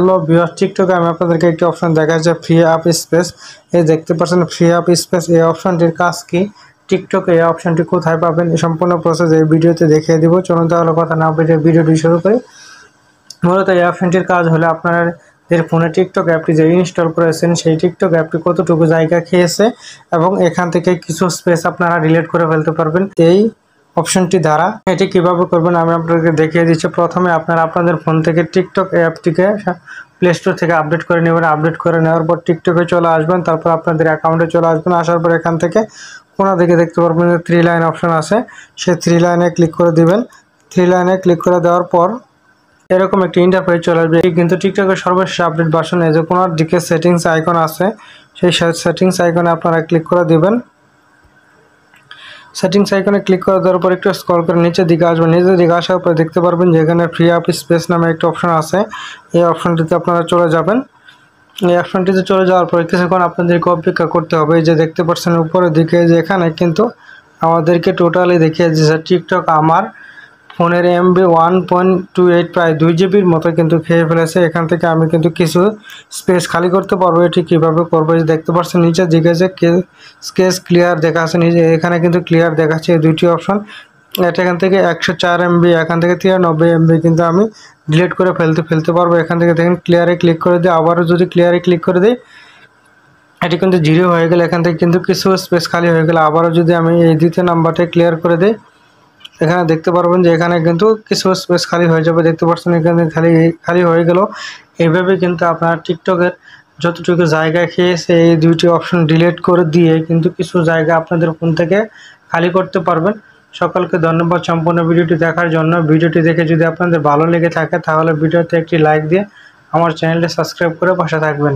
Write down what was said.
hello Bihar টিকটকে আমি আপনাদেরকে একটি অপশন দেখা যাচ্ছে ফ্রি আপ স্পেস এই দেখতে পাচ্ছেন ফ্রি আপ স্পেস এই অপশনটির কাজ কি টিকটকে এই অপশনটি কোথায় পাবেন সম্পূর্ণ প্রসেস এই ভিডিওতে দেখিয়ে দিব চলুন তাহলে কথা না বলে ভিডিওটি শুরু করি মূলত এই অপশনটির কাজ হলে আপনার এর ফোনে টিকটক অ্যাপটি যে ইনস্টল করেছেন সেই টিকটক অ্যাপটি কতটুকু জায়গা খেয়েছে এবং এখান থেকে কিছু স্পেস আপনারা রিলেট করে ফেলতে পারবেন এই অপশনটি দ্বারা এটি কিভাবে করবেন আমি আপনাদেরকে দেখিয়ে দিচ্ছি প্রথমে আপনারা আপনাদের ফোন থেকে টিকটক অ্যাপটিকে প্লে স্টোর থেকে আপডেট করে নেবেন আপডেট করে নেওয়ার পর টিকটকে চলে আসবেন তারপর আপনাদের অ্যাকাউন্টে চলে আসবেন আসার পর এখান থেকে কোনো দিকে দেখতে পারবেন যে থ্রি লাইন অপশন আছে সেই থ্রি লাইনে ক্লিক করে দিবেন থ্রি লাইনে ক্লিক করে দেওয়ার পর এরকম একটি ইন্টারফেস চলে আসবে কিন্তু টিকটকের সর্বশেষ আপডেট বাসনে যে কোনো দিকে সেটিংস আইকন আছে সেই সেটিংস আইকনে আপনারা ক্লিক করে দিবেন সেটিং সাইকনে ক্লিক করে দেওয়ার পর একটু স্ক্রল করে নিচের দিকে আসবেন নিচের দিকে আসার পর দেখতে পারবেন যে এখানে ফ্রি আপ স্পেস নামে একটা অপশন আছে এই অপশনটিতে আপনারা চলে যাবেন এই অপশনটিতে চলে যাওয়ার পরে কিছুক্ষণ আপনাদেরকে অপেক্ষা করতে হবে যে দেখতে পাচ্ছেন উপরের দিকে যে এখানে কিন্তু আমাদেরকে টোটালি দেখিয়ে যে টিকটক আমার ফোনের MB one point two eight প্রায় দুই জিবির মতো কিন্তু খেয়ে ফেলেছে এখান থেকে আমি কিন্তু কিছু স্পেস খালি করতে পারবো এটি কীভাবে করবো দেখতে পারছেন নিচে জিজ্ঞাসা স্কেচ ক্লিয়ার দেখা আছে নিজে এখানে কিন্তু ক্লিয়ার দেখাচ্ছে এই দুইটি অপশন এটা এখান থেকে একশো চার এমবি এখান থেকে তিরানব্বই এমবি কিন্তু আমি ডিলিট করে ফেলতে ফেলতে পারবো এখান থেকে দেখেন ক্লিয়ারে ক্লিক করে দিই আবারও যদি ক্লিয়ারে ক্লিক করে দিই এটি কিন্তু জিরো হয়ে গেলে এখান থেকে কিন্তু কিছু স্পেস খালি হয়ে গেলে আবারও যদি আমি এই দ্বিতীয় নাম্বারটা ক্লিয়ার করে দিই এখানে দেখতে পারবেন যে এখানে কিন্তু কিছু স্পেস খালি হয়ে যাবে দেখতে পাচ্ছেন এখানে খালি খালি হয়ে গেল এইভাবে কিন্তু আপনার টিকটকের যতটুকু জায়গা খেয়েছে এই দুইটি অপশন ডিলিট করে দিয়ে কিন্তু কিছু জায়গা আপনাদের ফোন থেকে খালি করতে পারবেন সকলকে ধন্যবাদ সম্পূর্ণ ভিডিওটি দেখার জন্য ভিডিওটি দেখে যদি আপনাদের ভালো লেগে থাকে তাহলে ভিডিওতে একটি লাইক দিয়ে আমার চ্যানেলটি সাবস্ক্রাইব করে পাশে থাকবেন